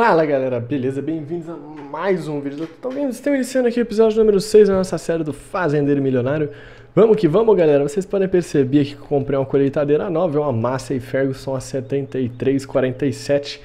Fala galera, beleza? Bem-vindos a mais um vídeo do Total Estamos iniciando aqui o episódio número 6 da nossa série do Fazendeiro Milionário. Vamos que vamos, galera. Vocês podem perceber que comprei uma colheitadeira nova, é uma Massey Ferguson A7347S.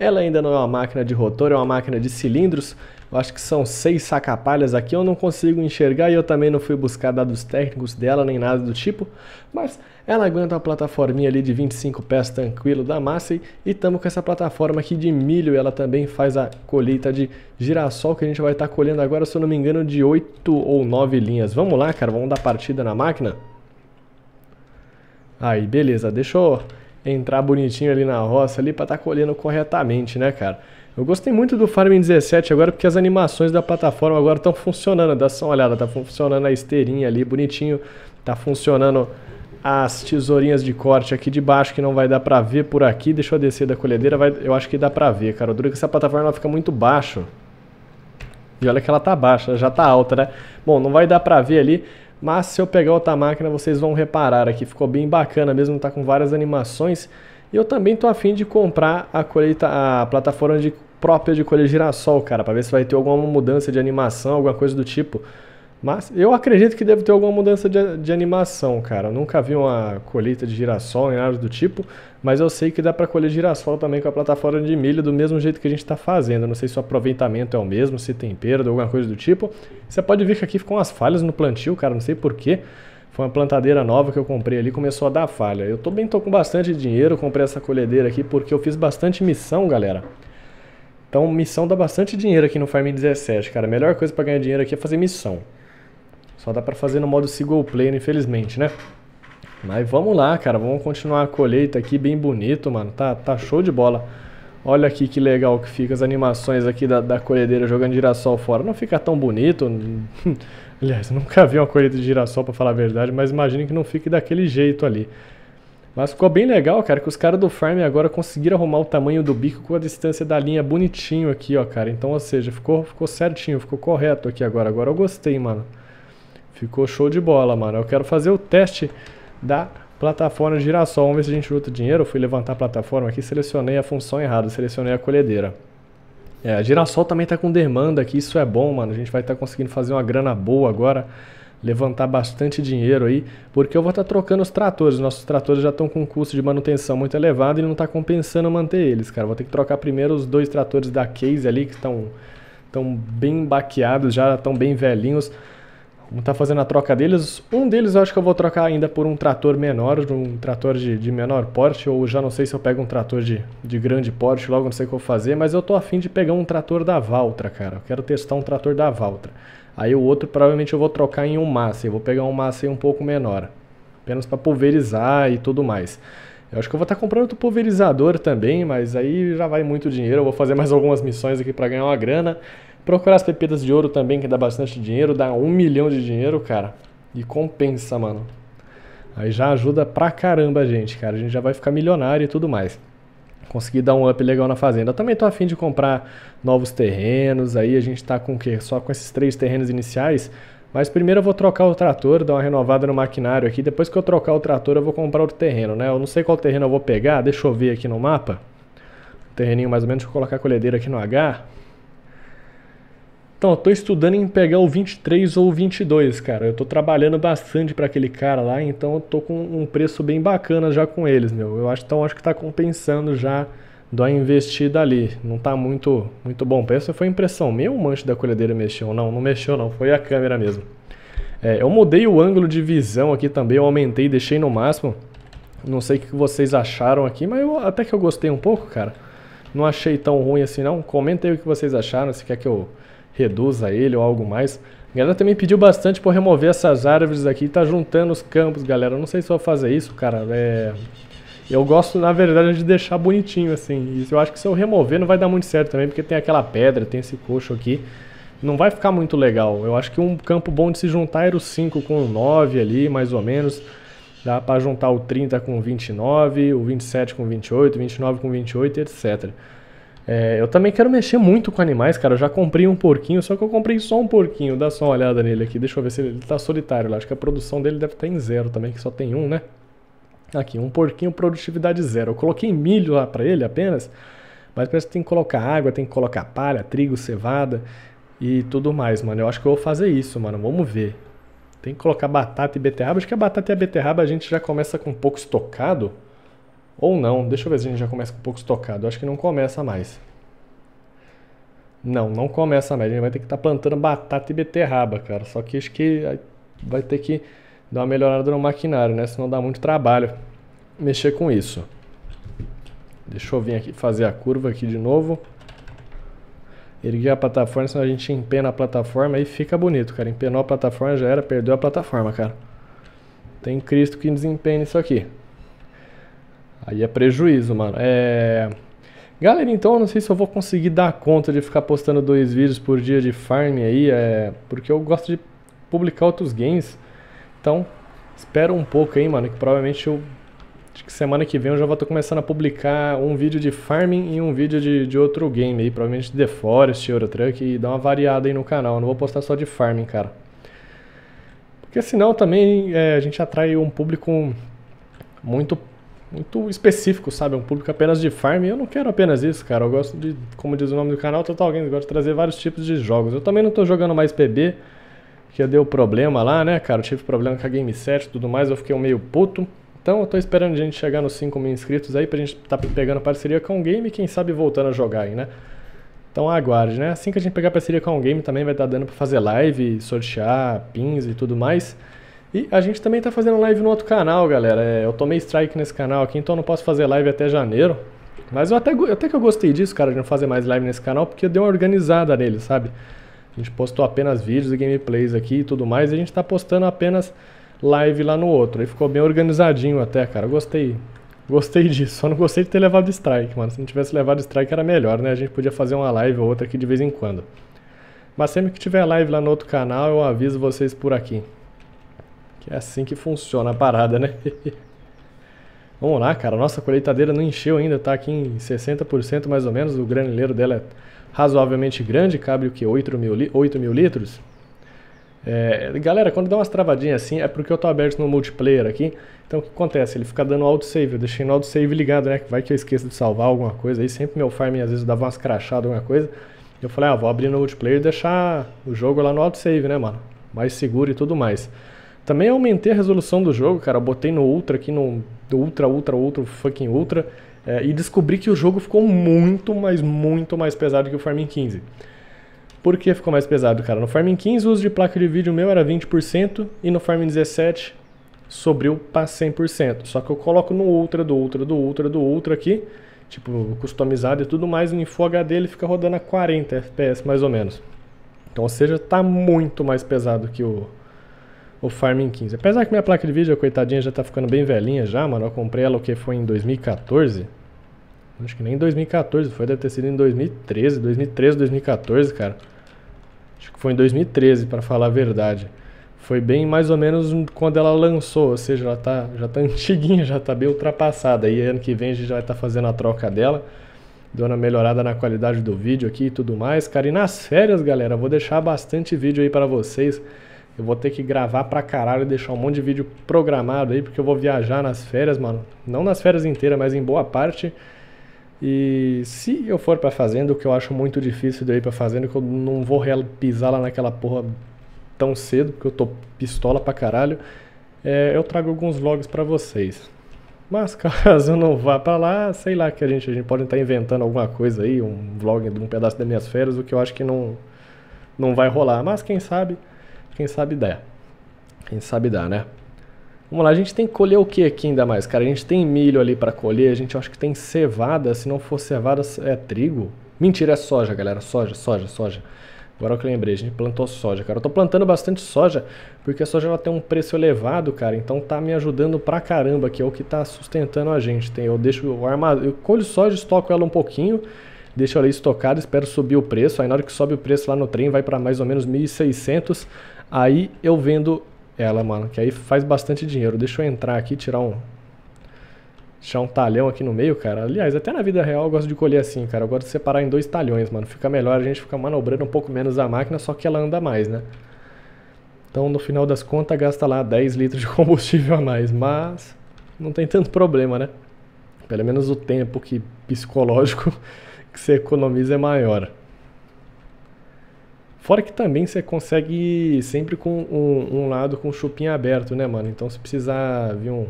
Ela ainda não é uma máquina de rotor, é uma máquina de cilindros. Eu acho que são seis sacapalhas aqui, eu não consigo enxergar e eu também não fui buscar dados técnicos dela nem nada do tipo, mas ela aguenta uma plataforminha ali de 25 pés tranquilo da Massey e estamos com essa plataforma aqui de milho, ela também faz a colheita de girassol que a gente vai estar tá colhendo agora, se eu não me engano, de 8 ou 9 linhas. Vamos lá, cara, vamos dar partida na máquina? Aí, beleza, deixa eu entrar bonitinho ali na roça ali para estar tá colhendo corretamente, né, cara? Eu gostei muito do Farming 17 agora porque as animações da plataforma agora estão funcionando. Dá só uma olhada, tá funcionando a esteirinha ali bonitinho, tá funcionando as tesourinhas de corte aqui de baixo que não vai dar pra ver por aqui. Deixa eu descer da colhedeira, vai, eu acho que dá pra ver, cara. O duro que essa plataforma fica muito baixo. E olha que ela tá baixa, ela já tá alta, né? Bom, não vai dar pra ver ali, mas se eu pegar outra máquina vocês vão reparar aqui. Ficou bem bacana mesmo, tá com várias animações. E eu também tô afim de comprar a colheita, a plataforma de própria de colher girassol, cara, para ver se vai ter alguma mudança de animação, alguma coisa do tipo. Mas eu acredito que deve ter alguma mudança de, de animação, cara. Eu nunca vi uma colheita de girassol em nada do tipo, mas eu sei que dá para colher girassol também com a plataforma de milho do mesmo jeito que a gente está fazendo. não sei se o aproveitamento é o mesmo, se perda, alguma coisa do tipo. Você pode ver que aqui ficam as falhas no plantio, cara, não sei porquê. Foi uma plantadeira nova que eu comprei ali, começou a dar falha. Eu também tô com bastante dinheiro, comprei essa colhedeira aqui porque eu fiz bastante missão, galera. Então, missão dá bastante dinheiro aqui no Farm 17, cara. A melhor coisa para ganhar dinheiro aqui é fazer missão. Só dá para fazer no modo single player, infelizmente, né? Mas vamos lá, cara. Vamos continuar a colheita aqui bem bonito, mano. Tá, tá show de bola. Olha aqui que legal que fica as animações aqui da, da colhedeira jogando girassol fora. Não fica tão bonito. Aliás, nunca vi uma colheita de girassol, para falar a verdade, mas imagino que não fique daquele jeito ali. Mas ficou bem legal, cara, que os caras do farm agora conseguiram arrumar o tamanho do bico com a distância da linha bonitinho aqui, ó, cara. Então, ou seja, ficou, ficou certinho, ficou correto aqui agora. Agora eu gostei, mano. Ficou show de bola, mano. Eu quero fazer o teste da plataforma girassol. Vamos ver se a gente luta dinheiro. Eu fui levantar a plataforma aqui, selecionei a função errada, selecionei a colhedeira. É, a girassol também tá com demanda aqui, isso é bom, mano. A gente vai estar tá conseguindo fazer uma grana boa agora levantar bastante dinheiro aí, porque eu vou estar tá trocando os tratores. Nossos tratores já estão com um custo de manutenção muito elevado e não está compensando manter eles, cara. Vou ter que trocar primeiro os dois tratores da Case ali, que estão tão bem baqueados, já estão bem velhinhos. Vamos estar tá fazendo a troca deles. Um deles eu acho que eu vou trocar ainda por um trator menor, um trator de, de menor porte, ou já não sei se eu pego um trator de, de grande porte, logo não sei o que eu vou fazer, mas eu tô afim de pegar um trator da Valtra, cara. Eu quero testar um trator da Valtra. Aí o outro provavelmente eu vou trocar em um Massey, eu vou pegar um Massey um pouco menor, apenas para pulverizar e tudo mais. Eu acho que eu vou estar tá comprando outro pulverizador também, mas aí já vai muito dinheiro. Eu vou fazer mais algumas missões aqui para ganhar uma grana. Procurar as pepitas de ouro também, que dá bastante dinheiro, dá um milhão de dinheiro, cara. E compensa, mano. Aí já ajuda pra caramba a gente, cara. A gente já vai ficar milionário e tudo mais conseguir dar um up legal na fazenda. Eu também estou afim de comprar novos terrenos, aí a gente está com o quê? Só com esses três terrenos iniciais, mas primeiro eu vou trocar o trator, dar uma renovada no maquinário aqui, depois que eu trocar o trator eu vou comprar outro terreno, né? Eu não sei qual terreno eu vou pegar, deixa eu ver aqui no mapa. Terreninho mais ou menos, deixa eu colocar a colhedeira aqui no H. Então, eu tô estudando em pegar o 23 ou o 22, cara. Eu tô trabalhando bastante para aquele cara lá, então eu tô com um preço bem bacana já com eles, meu. Eu acho, então acho que tá compensando já da investida ali. Não tá muito muito bom preço. Foi impressão minha ou o manche da colhedeira mexeu? Não, não mexeu não, foi a câmera mesmo. É, eu mudei o ângulo de visão aqui também, eu aumentei, deixei no máximo. Não sei o que vocês acharam aqui, mas eu, até que eu gostei um pouco, cara. Não achei tão ruim assim não. Comenta aí o que vocês acharam, se quer que eu reduza ele ou algo mais. A galera também pediu bastante por remover essas árvores aqui, tá juntando os campos, galera. Eu não sei se eu vou fazer isso, cara. É... Eu gosto, na verdade, de deixar bonitinho assim. Isso eu acho que se eu remover não vai dar muito certo também, porque tem aquela pedra, tem esse coxo aqui. Não vai ficar muito legal. Eu acho que um campo bom de se juntar era o 5 com o 9 ali, mais ou menos. Dá para juntar o 30 com o 29, o 27 com 28, 29 com 28, etc. É, eu também quero mexer muito com animais, cara. Eu já comprei um porquinho, só que eu comprei só um porquinho. Dá só uma olhada nele aqui. Deixa eu ver se ele, ele tá solitário lá. Acho que a produção dele deve estar tá em zero também, que só tem um, né? Aqui, um porquinho, produtividade zero. Eu coloquei milho lá para ele apenas, mas parece que tem que colocar água, tem que colocar palha, trigo, cevada e tudo mais, mano. Eu acho que eu vou fazer isso, mano. Vamos ver. Tem que colocar batata e beterraba. Acho que a batata e a beterraba a gente já começa com um pouco estocado. Ou não, deixa eu ver se a gente já começa com um pouco estocado. Acho que não começa mais. Não, não começa mais. A gente vai ter que estar tá plantando batata e beterraba, cara. Só que acho que vai ter que dar uma melhorada no maquinário, né? Senão dá muito trabalho mexer com isso. Deixa eu vir aqui fazer a curva aqui de novo. Erguer a plataforma, senão a gente empena a plataforma e fica bonito, cara. Empenou a plataforma, já era, perdeu a plataforma, cara. Tem Cristo que desempenha isso aqui. Aí é prejuízo, mano. É. Galera, então eu não sei se eu vou conseguir dar conta de ficar postando dois vídeos por dia de farm aí, é... porque eu gosto de publicar outros games. Então, espera um pouco aí, mano, que provavelmente eu Acho que semana que vem eu já vou estar começando a publicar um vídeo de farming e um vídeo de, de outro game aí, provavelmente The Forest, Eurotruck, e dar uma variada aí no canal. Eu não vou postar só de farming, cara. Porque senão também é, a gente atrai um público muito muito específico, sabe? Um público apenas de farm. E eu não quero apenas isso, cara. Eu gosto de, como diz o nome do canal, Total Games. Eu gosto de trazer vários tipos de jogos. Eu também não tô jogando mais PB, que deu problema lá, né, cara? Eu tive problema com a Game 7 e tudo mais. Eu fiquei um meio puto. Então eu tô esperando a gente chegar nos 5 mil inscritos aí pra gente tá pegando parceria com o game e quem sabe voltando a jogar aí, né? Então aguarde, né? Assim que a gente pegar parceria com o game também vai estar tá dando pra fazer live, sortear, pins e tudo mais. E a gente também está fazendo live no outro canal, galera. É, eu tomei strike nesse canal aqui, então eu não posso fazer live até janeiro. Mas eu até, até que eu gostei disso, cara, de não fazer mais live nesse canal, porque deu uma organizada nele, sabe? A gente postou apenas vídeos e gameplays aqui e tudo mais, e a gente está postando apenas live lá no outro. Aí ficou bem organizadinho até, cara. Eu gostei. Gostei disso. Só não gostei de ter levado strike, mano. Se não tivesse levado strike era melhor, né? A gente podia fazer uma live ou outra aqui de vez em quando. Mas sempre que tiver live lá no outro canal, eu aviso vocês por aqui. Que é assim que funciona a parada, né? Vamos lá, cara. Nossa colheitadeira não encheu ainda, tá aqui em 60% mais ou menos. O granileiro dela é razoavelmente grande, cabe o que? 8 mil, 8 mil litros? É, galera, quando dá umas travadinhas assim, é porque eu tô aberto no multiplayer aqui. Então o que acontece? Ele fica dando autosave. Eu deixei no autosave ligado, né? Vai que eu esqueço de salvar alguma coisa aí. Sempre meu farm às vezes dava umas crachadas, alguma coisa. Eu falei, ah, vou abrir no multiplayer e deixar o jogo lá no autosave, né, mano? Mais seguro e tudo mais. Também aumentei a resolução do jogo, cara. botei no Ultra aqui, no Ultra, Ultra, Ultra, fucking Ultra. É, e descobri que o jogo ficou muito, mas muito mais pesado que o Farming 15. Por que ficou mais pesado, cara? No Farming 15 o uso de placa de vídeo meu era 20% e no Farming 17 sobrou para 100%. Só que eu coloco no Ultra, do Ultra, do Ultra, do Ultra aqui, tipo customizado e tudo mais, no Info HD ele fica rodando a 40 FPS mais ou menos. Então, ou seja, tá muito mais pesado que o o Farming 15. Apesar que minha placa de vídeo, coitadinha, já tá ficando bem velhinha já, mano. Eu comprei ela o que foi em 2014. Acho que nem em 2014 foi, deve ter sido em 2013, 2013, 2014, cara. Acho que foi em 2013, para falar a verdade. Foi bem mais ou menos quando ela lançou, ou seja, ela tá, já tá antiguinha, já tá bem ultrapassada. E ano que vem a gente já vai estar tá fazendo a troca dela dando uma melhorada na qualidade do vídeo aqui e tudo mais, cara. E nas férias, galera, vou deixar bastante vídeo aí para vocês. Eu vou ter que gravar pra caralho e deixar um monte de vídeo programado aí, porque eu vou viajar nas férias, mano. Não nas férias inteiras, mas em boa parte. E se eu for pra fazenda, o que eu acho muito difícil de eu ir pra fazenda, é que eu não vou pisar lá naquela porra tão cedo, porque eu tô pistola pra caralho, é, eu trago alguns vlogs para vocês. Mas caso eu não vá para lá, sei lá que a gente, a gente pode estar tá inventando alguma coisa aí, um vlog de um pedaço das minhas férias, o que eu acho que não, não vai rolar. Mas quem sabe quem sabe dá. Quem sabe dá, né? Vamos lá, a gente tem que colher o que aqui ainda mais, cara? A gente tem milho ali para colher, a gente acho que tem cevada, se não for cevada é trigo. Mentira, é soja, galera, soja, soja, soja. Agora é que eu lembrei, a gente plantou soja, cara. Eu tô plantando bastante soja, porque a soja ela tem um preço elevado, cara. Então tá me ajudando pra caramba, que é o que tá sustentando a gente. Tem, eu deixo o armado, eu colho soja, estoco ela um pouquinho, deixo ela estocada, espero subir o preço. Aí na hora que sobe o preço lá no trem, vai para mais ou menos 1.600. Aí eu vendo ela, mano, que aí faz bastante dinheiro. Deixa eu entrar aqui, tirar um deixar um talhão aqui no meio, cara. Aliás, até na vida real eu gosto de colher assim, cara. Eu gosto de separar em dois talhões, mano. Fica melhor, a gente fica manobrando um pouco menos a máquina, só que ela anda mais, né? Então, no final das contas, gasta lá 10 litros de combustível a mais, mas não tem tanto problema, né? Pelo menos o tempo que psicológico que você economiza é maior. Fora que também você consegue sempre com um, um lado com o chupim aberto, né, mano? Então se precisar vir um,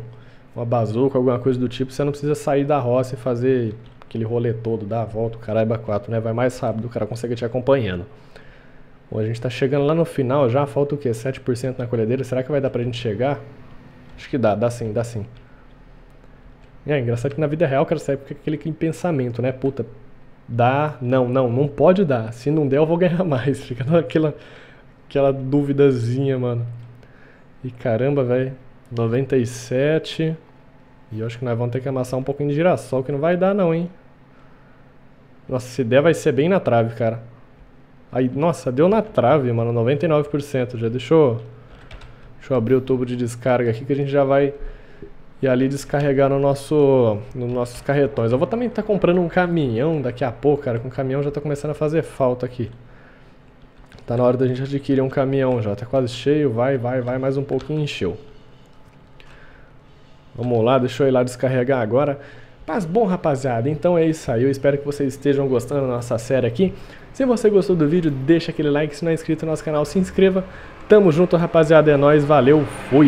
uma bazuca, alguma coisa do tipo, você não precisa sair da roça e fazer aquele rolê todo, dar a volta, o caraiba é 4, né? Vai mais rápido, o cara consegue te acompanhando. Bom, a gente tá chegando lá no final já, falta o quê? 7% na colhedeira, será que vai dar pra gente chegar? Acho que dá, dá sim, dá sim. É, engraçado que na vida real, cara, essa época é aquele, aquele pensamento, né? Puta, dá, não, não, não pode dar. Se não der, eu vou ganhar mais. Fica naquela aquela duvidazinha, mano. E caramba, velho. 97. E eu acho que nós vamos ter que amassar um pouquinho de girassol, que não vai dar não, hein. Nossa, se der vai ser bem na trave, cara. Aí, nossa, deu na trave, mano. 99%. Já deixou... Deixa eu abrir o tubo de descarga aqui que a gente já vai e ali descarregar no nosso, nos nossos carretões. Eu vou também estar tá comprando um caminhão daqui a pouco, cara, com o caminhão já está começando a fazer falta aqui. Tá na hora da gente adquirir um caminhão já, tá quase cheio, vai, vai, vai, mais um pouquinho encheu. Vamos lá, deixa eu ir lá descarregar agora. Mas bom, rapaziada, então é isso aí. Eu espero que vocês estejam gostando da nossa série aqui. Se você gostou do vídeo, deixa aquele like. Se não é inscrito no nosso canal, se inscreva. Tamo junto, rapaziada. É nóis, valeu, fui!